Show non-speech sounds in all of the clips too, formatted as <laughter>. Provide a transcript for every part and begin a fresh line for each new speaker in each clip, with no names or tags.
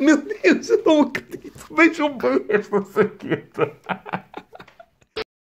Meu Deus, eu não acredito. Vejam bem esta saqueta.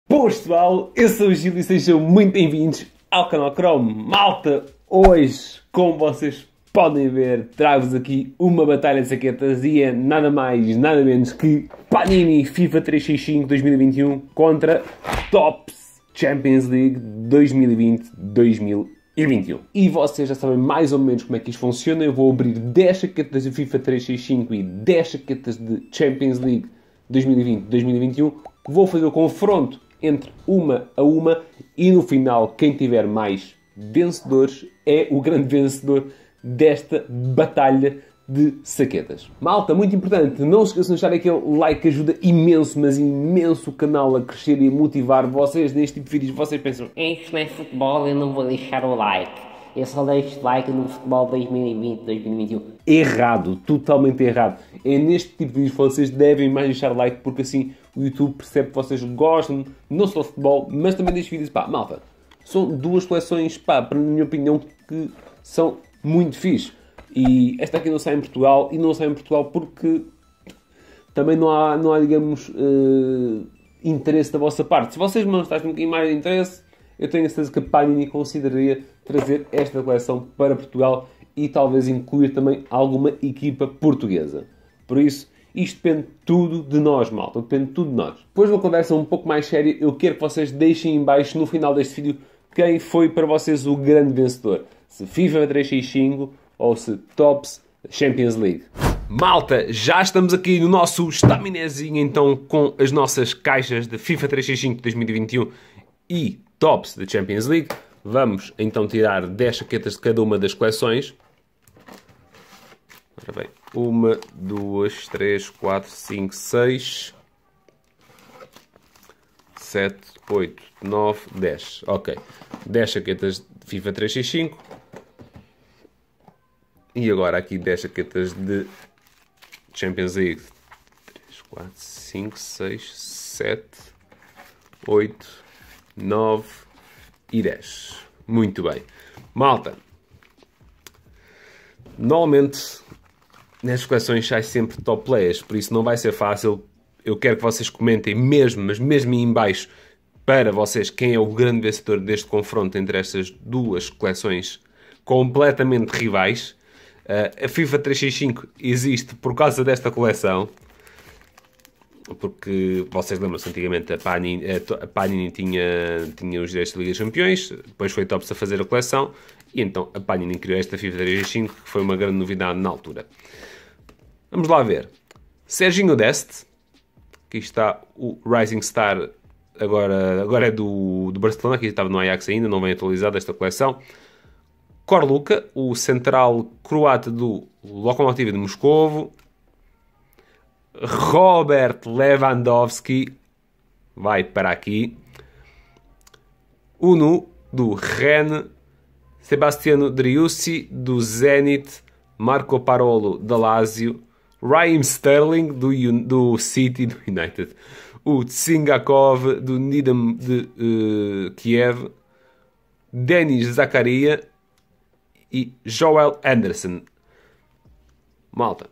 Bom, pessoal, eu sou o Gil e sejam muito bem-vindos ao canal Chrome. Malta, hoje, como vocês podem ver, trago-vos aqui uma batalha de saquetas e é nada mais, nada menos que Panini FIFA 365 2021 contra Tops Champions League 2020-2021 e 21. E vocês já sabem mais ou menos como é que isto funciona. Eu vou abrir 10 chaquetas de FIFA 365 e 10 chaquetas de Champions League 2020-2021. Vou fazer o confronto entre uma a uma e no final quem tiver mais vencedores é o grande vencedor desta batalha de saquetas. Malta, muito importante, não se esqueçam de deixar aquele like que ajuda imenso, mas imenso o canal a crescer e a motivar vocês neste tipo de vídeos. Vocês pensam, é, isto não é futebol, eu não vou deixar o like. Eu só deixo like no futebol 2020, 2021. Errado, totalmente errado. É neste tipo de vídeos que vocês devem mais deixar like, porque assim o YouTube percebe que vocês gostam, não só de futebol, mas também destes vídeos. Pá, malta, são duas coleções, pá, na minha opinião, que são muito fixe e esta aqui não sai em Portugal e não sai em Portugal porque também não há, não há digamos, uh, interesse da vossa parte. Se vocês mostrassem um bocadinho mais de interesse, eu tenho a certeza que a Panini consideraria trazer esta coleção para Portugal e talvez incluir também alguma equipa portuguesa. Por isso, isto depende tudo de nós, malta. Depende tudo de nós. Depois de uma conversa um pouco mais séria, eu quero que vocês deixem em baixo, no final deste vídeo, quem foi para vocês o grande vencedor. Se FIFA 365 ou se Tops Champions League. Malta, já estamos aqui no nosso estaminezinho então com as nossas caixas de FIFA 365 2021 e Tops da Champions League. Vamos então tirar 10 chaquetas de cada uma das coleções. Ora bem, 1, 2, 3, 4, 5, 6, 7, 8, 9, 10. Ok, 10 chaquetas de FIFA 365 e agora aqui 10 jaquetas de Champions League. 3, 4, 5, 6, 7, 8, 9 e 10. Muito bem. Malta. Normalmente nas coleções sai sempre top players, por isso não vai ser fácil. Eu quero que vocês comentem mesmo, mas mesmo aí em baixo, para vocês quem é o grande vencedor deste confronto entre estas duas coleções completamente rivais. Uh, a FIFA 365 existe por causa desta coleção, porque vocês lembram-se antigamente a Panini, eh, a Panini, tinha, tinha os direitos de Liga dos Campeões, depois foi Tops a fazer a coleção, e então a Panini criou esta FIFA 3.5 que foi uma grande novidade na altura. Vamos lá ver. Serginho Deste, aqui está o Rising Star, agora, agora é do, do Barcelona, aqui estava no Ajax ainda, não vem atualizado esta coleção. Korluka, o central croata do Lokomotiv de Moscovo, Robert Lewandowski, vai para aqui, Unu, do Rennes, Sebastiano Driussi, do Zenit, Marco Parolo, da Lazio, Raheem Sterling, do, do City, do United, o Tsingakov, do Nidam de uh, Kiev, Denis Zakaria, e Joel Anderson. Malta,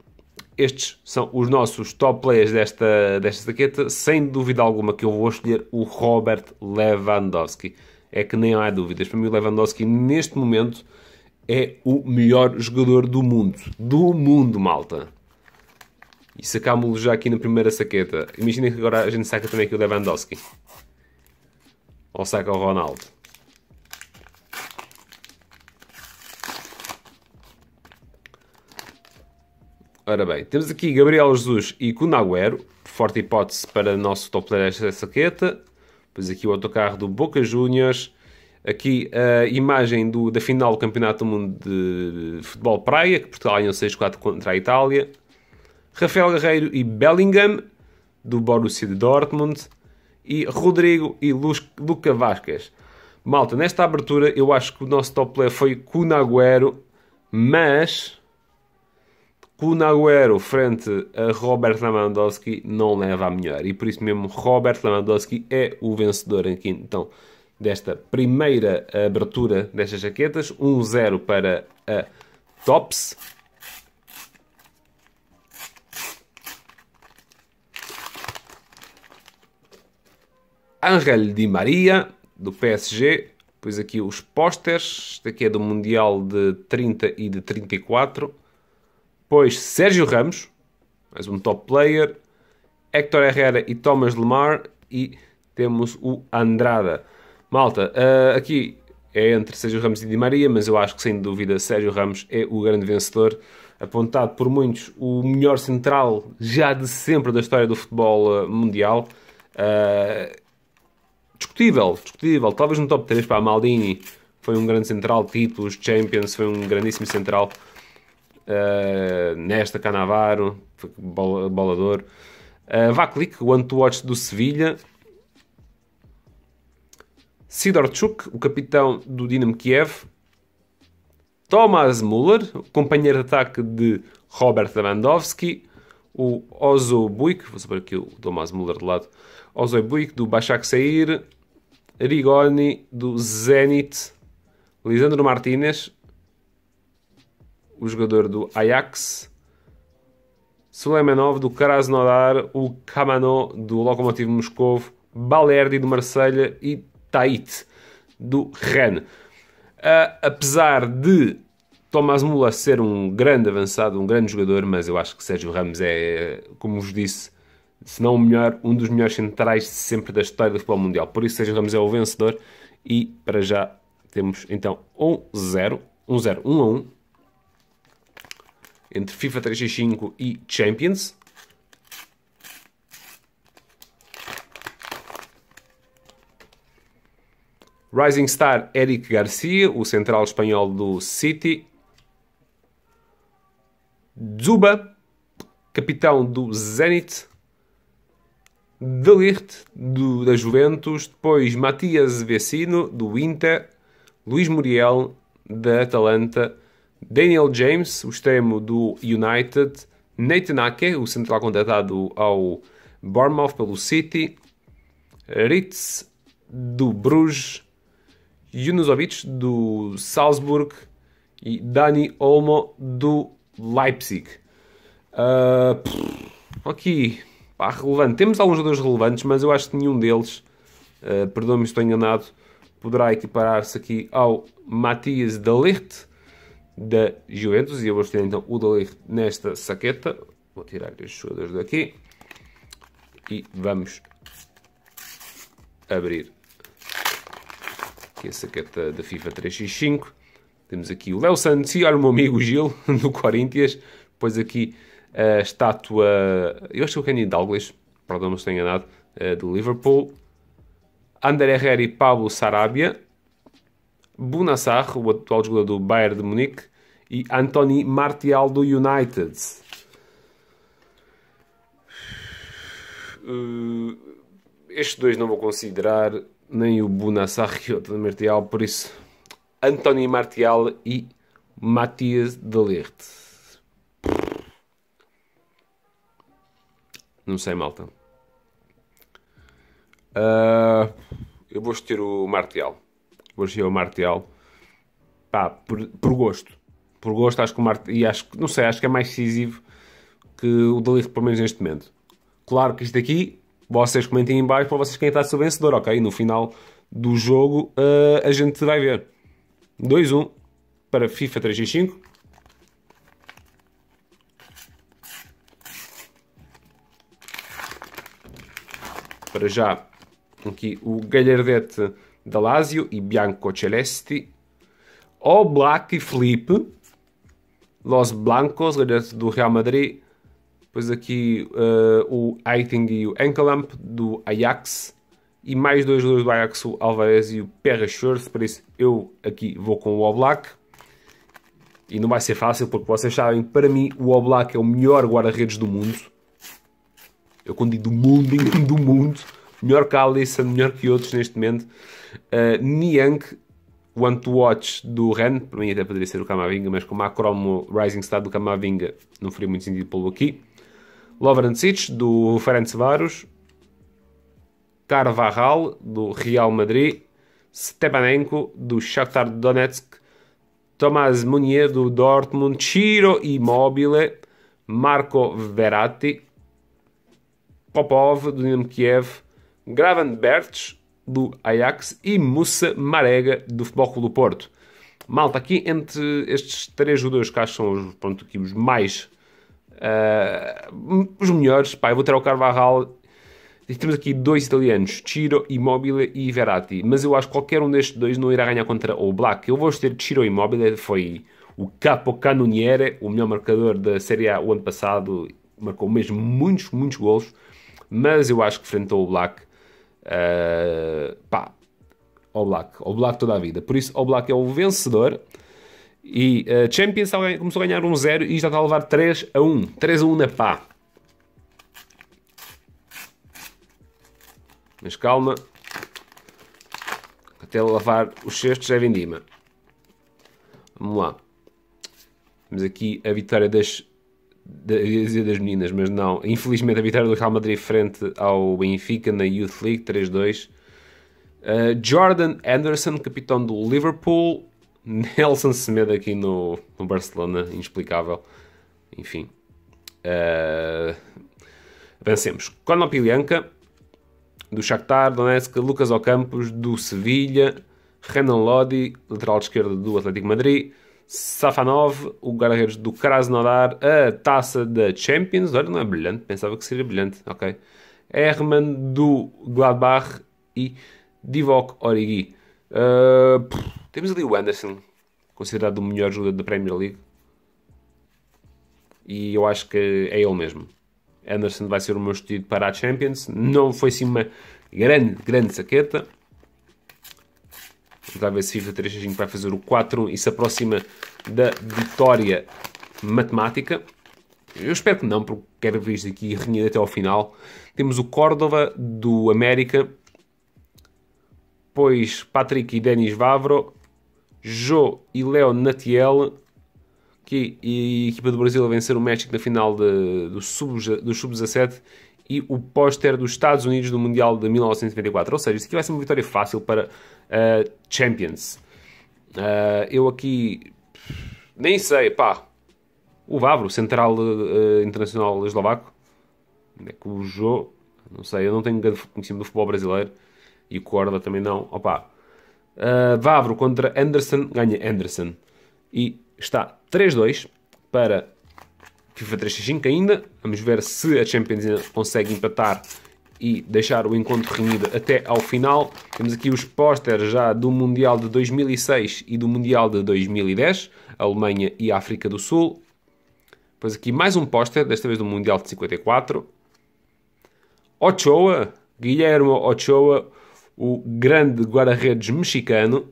estes são os nossos top players desta, desta saqueta. Sem dúvida alguma que eu vou escolher o Robert Lewandowski. É que nem há dúvidas. Para mim, o Lewandowski, neste momento, é o melhor jogador do mundo. Do mundo, malta. E sacámos lo já aqui na primeira saqueta. Imaginem que agora a gente saca também aqui o Lewandowski. Ou saca o Ronaldo. Ora bem, temos aqui Gabriel Jesus e Kunagüero, Forte hipótese para o nosso top player esta saqueta. Depois aqui o autocarro do Boca Juniors. Aqui a imagem do, da final do Campeonato do Mundo de Futebol Praia, que Portugal ganhou 6-4 contra a Itália. Rafael Guerreiro e Bellingham, do Borussia de Dortmund. E Rodrigo e Luca Vasquez. Malta, nesta abertura eu acho que o nosso top player foi Kunagüero, mas Punaguero frente a Robert Lewandowski não leva a melhor. E por isso mesmo Robert Lewandowski é o vencedor aqui então desta primeira abertura destas jaquetas. 1-0 para a Tops. Ángel Di Maria, do PSG. Pois aqui os posters Este aqui é do Mundial de 30 e de 34. Depois Sérgio Ramos, mais um top player. Héctor Herrera e Thomas Lemar. E temos o Andrada. Malta, uh, aqui é entre Sérgio Ramos e Di Maria, mas eu acho que sem dúvida Sérgio Ramos é o grande vencedor. Apontado por muitos o melhor central já de sempre da história do futebol eh, mundial. Uh, discutível, discutível. Talvez no top 3 para a Maldini. Foi um grande central, títulos, Champions, foi um grandíssimo central uh, Nesta, Canavaro, bola, Bolador. Uh, eh, Vaklik, o One to Watch do Sevilha. Sidorchuk, o capitão do Dinamo Kiev. Thomas Müller, companheiro de ataque de Robert Lewandowski. O Ozo Buick, vou saber aqui o Thomas Müller de lado. Ozo do Başak Sair. Rigoni, do Zenit. Lisandro Martinez, o jogador do Ajax, Suleimanov do Krasnodar, o Kamano do Lokomotiv Moscou, Balerdi do Marselha e Tait do Rennes. Uh, apesar de Tomás Mula ser um grande avançado, um grande jogador, mas eu acho que Sérgio Ramos é, como vos disse, se não o melhor, um dos melhores centrais sempre da história do futebol mundial. Por isso Sérgio Ramos é o vencedor e para já temos então 1-0, 1-0, 1-1 entre FIFA 365 e Champions. Rising Star Eric Garcia, o central espanhol do City. Zuba, capitão do Zenit. De Ligt, do, da Juventus. Depois Matias Vecino, do Inter. Luís Muriel, da Atalanta. Daniel James, o extremo do United, Nathan Ake, o central contratado ao Bournemouth pelo City, Ritz do Bruges, Junuzovic do Salzburg e Dani Olmo do Leipzig. Uh, pff, aqui, pá, relevante. Temos alguns jogadores relevantes, mas eu acho que nenhum deles, uh, ah, perdão-me se estou enganado, poderá equiparar-se aqui ao Matias de Ligt, da Juventus. E eu vou ter então o Dalir nesta saqueta. Vou tirar os jogadores daqui. E vamos abrir aqui a saqueta da FIFA 3x5. Temos aqui o Léo Santos e olha o meu amigo Gil, <laughs> do Corinthians. Depois aqui a estátua, eu acho que é o Kenny Douglas, perdão, não estou enganado, eh, do Liverpool. André Herrera e Pablo Sarabia. Bunassar, o atual jogador do Bayern de Munique, e Anthony Martial do United. Uh, estes dois não vou considerar, nem o Bunassar e o Anthony Martial, por isso Anthony Martial e Matias Delerte. Não sei, malta. Uh, eu vou escolher o Martial hoje o Martial. Pá, por, por gosto. Por gosto, acho que o Martial. E acho que, não sei, acho que é mais decisivo que o Dalito, pelo menos neste momento. Claro que isto aqui, vocês comentem em baixo para vocês quem está a ser vencedor, ok? No final do jogo uh, a gente vai ver. 2-1 para FIFA 3 e 5 Para já, aqui o Galhardete Dalazio e Bianco Celesti, o Black e Felipe, Los Blancos, do Real Madrid, depois aqui uh, o Eiting e o Enkelamp do Ajax, e mais dois jogadores do Ajax, o Alvarez e o Perra Schurz, por isso eu aqui vou com o Oblak. E não vai ser fácil, porque vocês sabem, para mim o Oblak é o melhor guarda-redes do mundo. Eu quando digo do mundo, <laughs> do mundo melhor que Alisson, melhor que outros neste momento. Uh, Niang, One to Watch do Ren, para mim até poderia ser o Camavinga, mas como há cromo Rising Star do Camavinga, não faria muito sentido pô-lo aqui. Lover do Ferenc Varos, Carvajal do Real Madrid, Stepanenko do Shakhtar Donetsk, Tomás Munier do Dortmund, Ciro Immobile, Marco Verratti, Popov do Dinamo Kiev, Bertes, do Ajax, e Moussa Marega, do Futebol Clube do Porto. Malta, aqui entre estes três jogadores que acho que são os, pronto, aqui os mais... Uh, os melhores, pá, eu vou ter o Carvajal e temos aqui dois italianos, Ciro Immobile e Verratti. Mas eu acho que qualquer um destes dois não irá ganhar contra o Black. Eu vou ter Ciro Immobile, foi o capo canoniere, o melhor marcador da Série A o ano passado. Marcou mesmo muitos, muitos gols Mas eu acho que frente ao Black eh, pá, o Black, o Black toda a vida. Por isso, o Black é o vencedor. E uh, Champions tá começou a ganhar 1-0 e já está a levar 3 a 1. 3 a 1 na pá. Mas calma. Até lavar os cestos é vindima. Vamos lá. Temos aqui a vitória das dizia das meninas, mas não. Infelizmente, a vitória do Real Madrid frente ao Benfica na Youth League 3-2. Uh, Jordan Anderson, capitão do Liverpool. <laughs> Nelson Semedo aqui no, no Barcelona, inexplicável. Enfim. Uh, vencemos. Konopilianka, do Shakhtar Donetsk. Lucas Ocampos, do Sevilha. Renan Lodi, lateral esquerdo do Atlético Madrid. Safanov, o guarda-redes do Krasnodar, a taça da Champions. Olha, não é brilhante, pensava que seria brilhante, ok. Herman do Gladbach e Divock Origi. Uh, pff, temos ali o Anderson, considerado o melhor jogador da Premier League. E eu acho que é ele mesmo. Anderson vai ser o meu estudo para a Champions. Não foi sim uma grande, grande saqueta, Vamos lá ver se FIFA 365 vai fazer o 4 e se aproxima da vitória matemática. Eu espero que não, porque quero ver isto aqui renhido até ao final. Temos o Córdoba do América. Pois Patrick e Denis Vavro. Jo e Léo Natiel. Que, e a equipa do Brasil a vencer o México na final de, do Sub-17. Sub e o póster dos Estados Unidos no Mundial de 1994. Ou seja, isto aqui vai ser uma vitória fácil para uh, Champions. Uh, eu aqui nem sei, pá. O Vavro, central uh, internacional eslovaco, onde é que o Jô, não sei, eu não tenho grande conhecimento do futebol brasileiro e o Corda também não, opá. Uh, Vavro contra Anderson, ganha Anderson e está 3-2 para FIFA 3x5 ainda. Vamos ver se a Champions consegue empatar e deixar o encontro reunido até ao final. Temos aqui os pósteres já do Mundial de 2006 e do Mundial de 2010, Alemanha e África do Sul. Depois aqui mais um póster, desta vez do Mundial de 54. Ochoa, Guilherme Ochoa, o grande guarda-redes mexicano.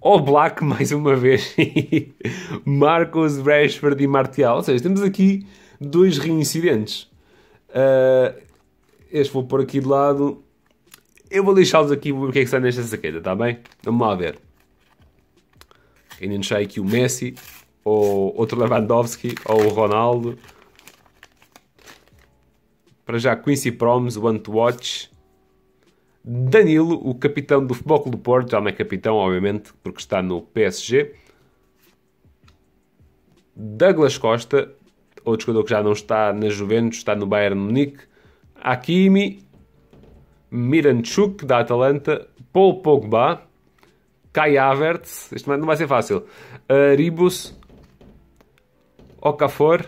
O Black, <laughs> mais uma vez, Marcos Rashford e Martial. Ou seja, temos aqui dois reincidentes. Ah, este vou pôr aqui de lado. Eu vou lixá-los aqui o que é que sai nesta saqueta, está bem? Vamos lá ver. Ainda não sai aqui o Messi, ou outro Lewandowski, ou o Ronaldo. Para já Quincy Promes, One to Watch. Danilo, o capitão do Futebol Clube do Porto, já não é capitão, obviamente, porque está no PSG. Douglas Costa, outro jogador que já não está na Juventus, está no Bayern Munique. Hakimi, Miranchuk, da Atalanta, Paul Pogba, Kai Havertz, este não vai ser fácil, uh, Ribus, Okafor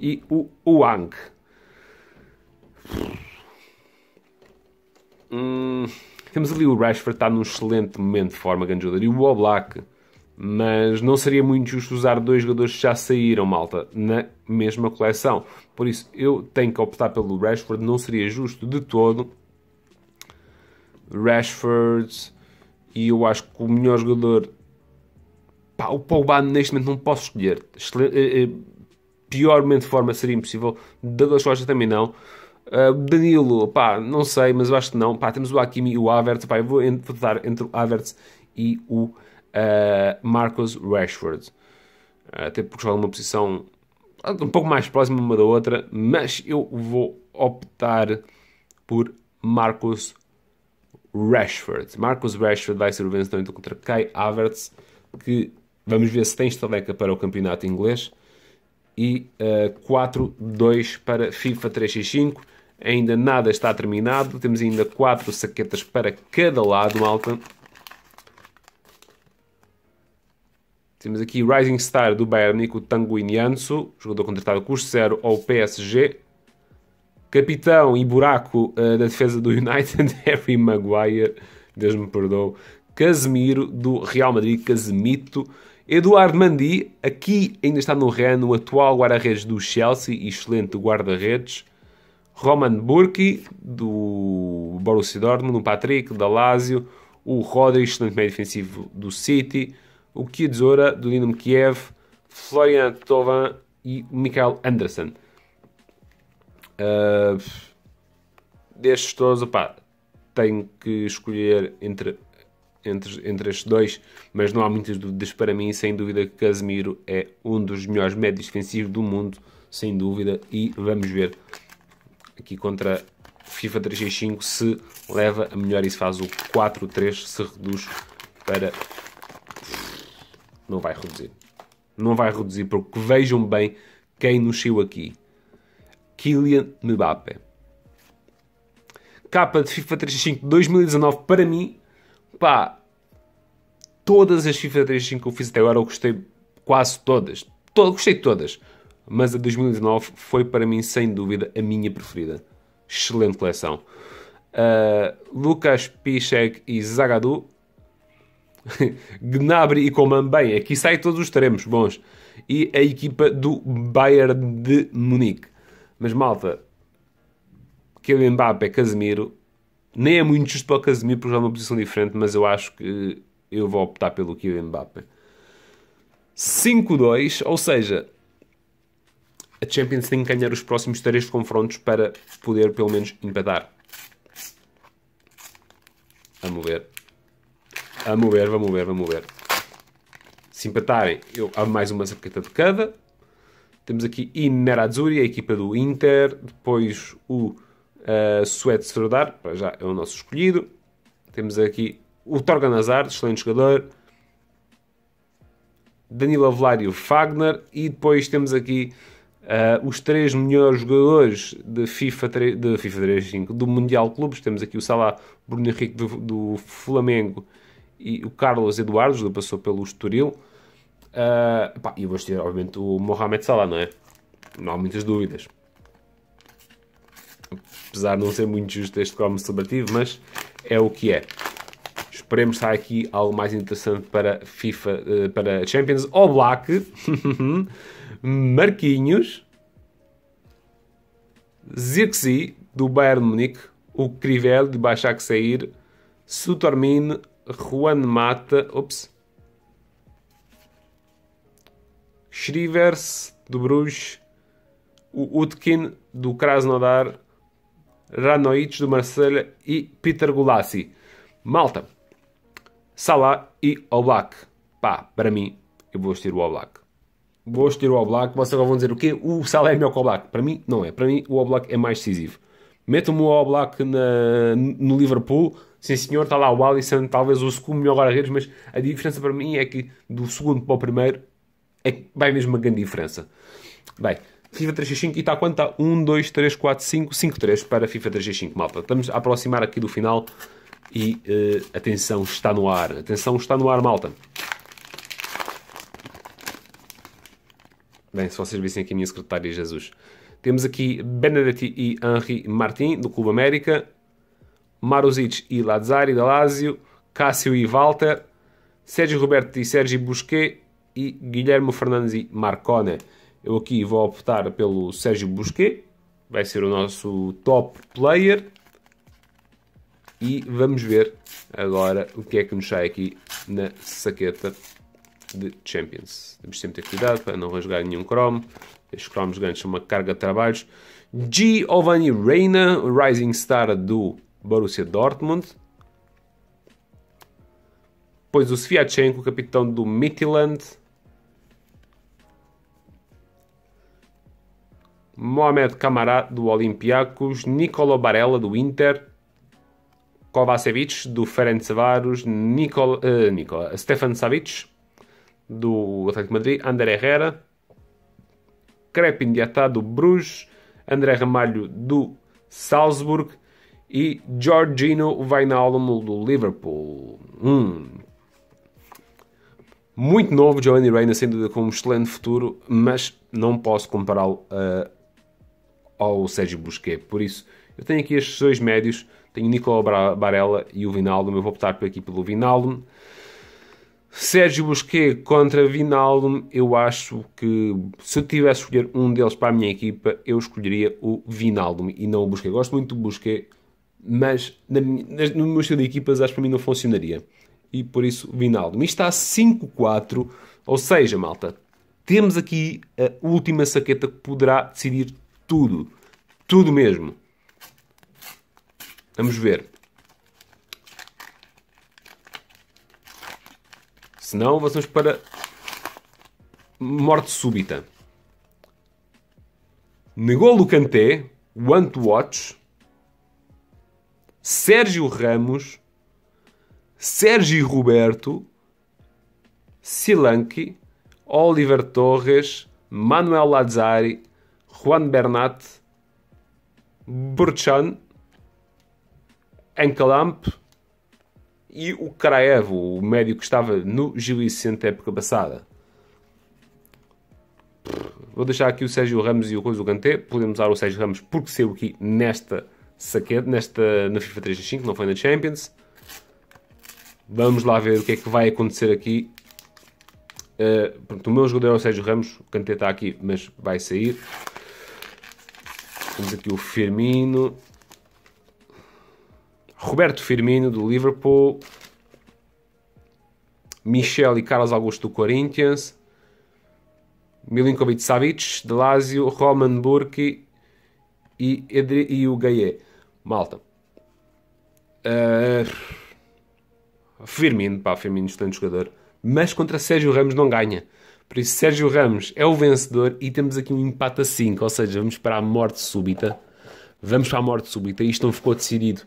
e o Wang. Hum, temos ali o Rashford, está num excelente momento de forma, Ganjuda. E o Oblak mas não seria muito justo usar dois jogadores que já saíram, malta, na mesma coleção. Por isso, eu tenho que optar pelo Rashford, não seria justo de todo. Rashford, e eu acho que o melhor jogador. Pá, o Pogba neste momento não posso escolher. Eh, eh, Piormente de forma seria impossível. Douglas Costa também não. Uh, Danilo, pá, não sei, mas eu acho que não. Pá, temos o Hakimi e o Havertz. Pá, eu vou votar entre o Havertz e o a eh, Marcus Rashford. Eh, até porque joga numa posição ah, um pouco mais próxima uma da outra, mas eu vou optar por Marcus Rashford. Marcus Rashford vai ser o vencedor então contra Kai Havertz, que vamos ver se tem estaleca para o campeonato inglês. E uh, eh, 4-2 para FIFA 3x5. Ainda nada está terminado. Temos ainda 4 saquetas para cada lado, malta. Temos aqui Rising Star do Bayern Tango Tanguinianso, jogador contratado custo zero ao PSG. Capitão e buraco uh, da defesa do <laughs> United, Harry Maguire, Deus me perdoe. Casemiro do Real Madrid, Casemito. Eduardo Mandi, aqui ainda está no Rennes, o atual guarda-redes do Chelsea, excelente guarda-redes. Roman Burki, do Borussia Dortmund, o Patrick, da Lazio, o Rodri, excelente meio defensivo do City, o Kiedzora do Dinamo Kiev, Florian Tovan e Mikael Anderson. Uh, ah, destes todos, opá, tenho que escolher entre, entre, entre estes dois, mas não há muitas dúvidas para mim. Sem dúvida que Casemiro é um dos melhores médios defensivos do mundo, sem dúvida. E vamos ver aqui contra FIFA 365 se leva a melhor e se faz o 4-3, se reduz para não vai reduzir. Não vai reduzir, porque vejam bem quem nos saiu aqui. Kylian Mbappé. Capa de FIFA 35 2019, para mim, pá, todas as FIFA 35 que eu fiz até agora, eu gostei quase todas. Todo, gostei de todas. Mas a 2019 foi para mim, sem dúvida, a minha preferida. Excelente coleção. Uh, Lucas Pichek e Zagadou <laughs> Gnabry e Coman, bem, aqui saem todos os extremos bons. E a equipa do Bayern de Munique. Mas malta, Kylian Mbappé, Casemiro, nem é muito justo para o Casemiro porque é uma posição diferente, mas eu acho que eu vou optar pelo Kylian Mbappé. 5-2, ou seja, a Champions tem que ganhar os próximos 3 confrontos para poder pelo menos empatar. Vamos ver. Vamos ver, vamos ver, vamos ver. Se empatarem, eu abro mais uma saqueta de cada. Temos aqui Inerazzurri, a equipa do Inter. Depois o uh, eh, Suete para já é o nosso escolhido. Temos aqui o Torgan Hazard, excelente jogador. Danilo Avelário Fagner. E depois temos aqui uh, os três melhores jogadores de FIFA, 3, de FIFA 35 do Mundial Clubes. Temos aqui o Salah, Bruno Henrique do, do Flamengo e o Carlos Eduardo, que passou pelo Estoril. Uh, pá, e vou escolher, obviamente, o Mohamed Salah, não é? Não há muitas dúvidas. Apesar de não ser muito justo este cromo celebrativo, mas é o que é. Esperemos estar aqui algo mais interessante para FIFA, uh, para Champions. All Black, <laughs> Marquinhos, Zirxi, do Bayern Munique, o Crivel de Baixar que sair, Sutormin, Juan Mata. Ops. Schrivers do Bruges, o Utkin do Krasnodar, Ranoich, do Marselha e Peter Gulassi. Malta, Salah e Oblak. Pá, para mim, eu vou assistir o Oblak. Vou assistir o Oblak. Vocês agora vão dizer o quê? O Salah é melhor que o Oblak. Para mim, não é. Para mim, o Oblak é mais decisivo. meto me o Oblak na, no Liverpool Sim senhor, está lá o Alisson, talvez o segundo melhor guarda-redes, mas a diferença para mim é que do segundo para o primeiro é vai mesmo uma grande diferença. Bem, FIFA 365 e está quanto? Está 1, 2, 3, 4, 5, 5, 3 para FIFA 365, malta. Estamos a aproximar aqui do final e uh, atenção, está no ar. Atenção, está no ar, malta. Bem, se vocês vissem aqui a minha secretária Jesus. Temos aqui Benedetti e Henri Martin, do Clube América. Maruzic e Lazzari da Lazio, Cássio e Walter, Sérgio Roberto e Sérgio Busquet e Guilherme Fernandes e Marcone. Eu aqui vou optar pelo Sérgio Busquet, vai ser o nosso top player. E vamos ver agora o que é que nos sai aqui na saqueta de Champions. Temos sempre ter cuidado para não rasgar nenhum Chrome. Estes Chromes grandes são uma carga de trabalhos. Giovanni Reina, Rising Star do Borussia Dortmund. Depois o Sviatchenko, capitão do Midtjylland. Mohamed Kamara do Olympiacos, Nicolo Barella do Inter, Kovacevic do Ferencvaros, Nicola, uh, eh, Nicola, eh, Stefan Savic do Atlético Madrid, André Herrera, Crepin Diatá do Bruges, André Ramalho do Salzburg, e Giorgino Vainaldo do Liverpool. Hum. Muito novo, Giovanni Reina, sem dúvida, com um excelente futuro, mas não posso compará-lo uh, ao Sérgio Busquet. Por isso, eu tenho aqui estes dois médios, tenho Nicolau Barella e o Vinaldo, eu vou optar aqui pelo Vinaldo. Sérgio Busquet contra Vinaldo, eu acho que se eu tivesse escolher um deles para a minha equipa, eu escolheria o Vinaldo e não o Busquet. Gosto muito do Busquet mas na, no meu estilo de equipas acho que para mim não funcionaria. E por isso Vinaldo. Mas está 5-4, ou seja, malta, temos aqui a última saqueta que poderá decidir tudo. Tudo mesmo. Vamos ver. Se não, vamos para morte súbita. o Lucanté, One to Watch, Sérgio Ramos, Sérgio Roberto, Silanke, Oliver Torres, Manuel Lazzari, Juan Bernat, Burchan, Ankalamp e o Kraev, o médio que estava no Gil Vicente época passada. Vou deixar aqui o Sérgio Ramos e o Rui do Podemos usar o Sérgio Ramos porque saiu aqui nesta Saquete nesta, na FIFA 5, não foi na Champions. Vamos lá ver o que é que vai acontecer aqui. Uh, pronto, o meu jogador é o Sérgio Ramos, o Kanté está aqui, mas vai sair. Temos aqui o Firmino. Roberto Firmino, do Liverpool. Michel e Carlos Augusto, do Corinthians. Milinkovic Savic, de Lazio. Roman Burki, e, Edri e o Gaé. Malta. Uh, Firmino, pá, Firmino, excelente jogador. Mas contra Sérgio Ramos não ganha. Por isso, Sérgio Ramos é o vencedor e temos aqui um empate a 5. Ou seja, vamos para a morte súbita. Vamos para a morte súbita. Isto não ficou decidido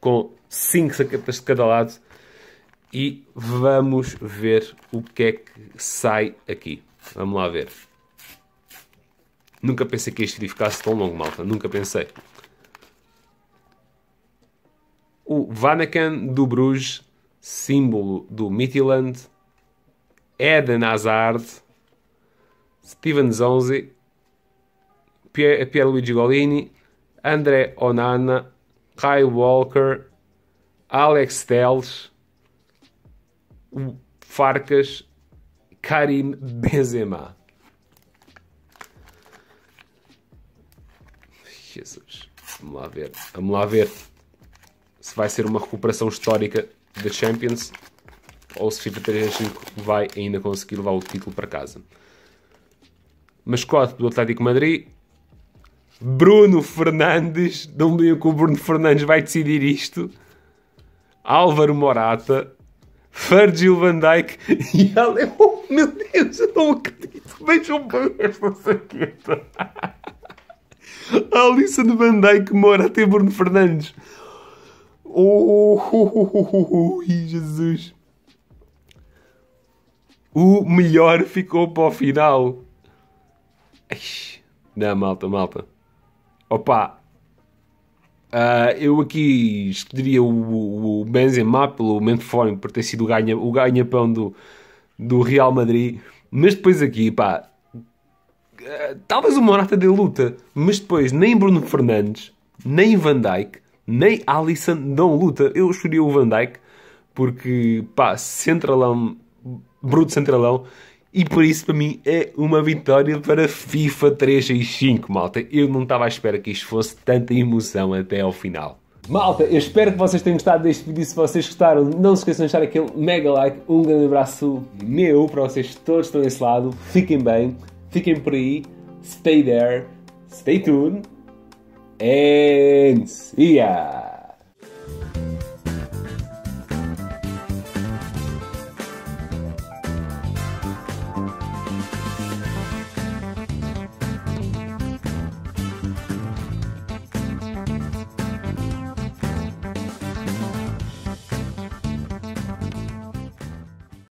com 5 sacatas de cada lado. E vamos ver o que é que sai aqui. Vamos lá ver. Nunca pensei que este vídeo ficasse tão longo, malta. Nunca pensei. O Vanakan do Bruges, símbolo do Midland. Eden Hazard. Steven Zonzi. Pierluigi Golini. André Onana. Kyle Walker. Alex Teles. Farcas. Karim Benzema. Jesus. Vamos lá ver. Vamos lá ver se vai ser uma recuperação histórica da Champions ou se FIFA 35 vai ainda conseguir levar o título para casa. Mascote do Atlético Madrid, Bruno Fernandes. Não me que o Bruno Fernandes vai decidir isto. Álvaro Morata, Virgil van Dijk <laughs> e ele... Oh, meu Deus, eu não acredito. Vejam bem esta saqueta. <laughs> A Alissa de Bandai que mora até Bruno Fernandes. Oh, oh, oh, oh, oh, oh, Jesus. O melhor ficou para o final. Não, malta, malta. Opa. Uh, eu aqui escolheria o, o Benzema pelo momento fórum por ter sido o ganha-pão o ganha do, do Real Madrid. Mas depois aqui, pá, eh, talvez o Morata dê luta, mas depois nem Bruno Fernandes, nem Van Dijk, nem Alisson dão luta. Eu escolhi o Van Dijk porque, pá, centralão, bruto centralão, e por isso para mim é uma vitória para FIFA 3 e 5 malta. Eu não estava à espera que isto fosse tanta emoção até ao final. Malta, eu espero que vocês tenham gostado deste vídeo. Se vocês gostaram, não se esqueçam de deixar aquele mega like. Um grande abraço meu para vocês todos que estão desse lado. Fiquem bem. Chicken free. Stay there, stay tuned, and see ya!